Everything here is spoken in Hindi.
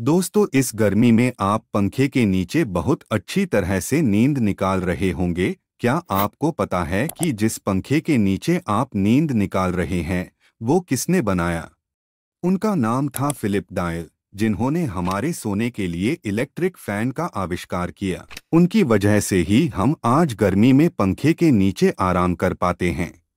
दोस्तों इस गर्मी में आप पंखे के नीचे बहुत अच्छी तरह से नींद निकाल रहे होंगे क्या आपको पता है कि जिस पंखे के नीचे आप नींद निकाल रहे हैं वो किसने बनाया उनका नाम था फिलिप डायल जिन्होंने हमारे सोने के लिए इलेक्ट्रिक फैन का आविष्कार किया उनकी वजह से ही हम आज गर्मी में पंखे के नीचे आराम कर पाते हैं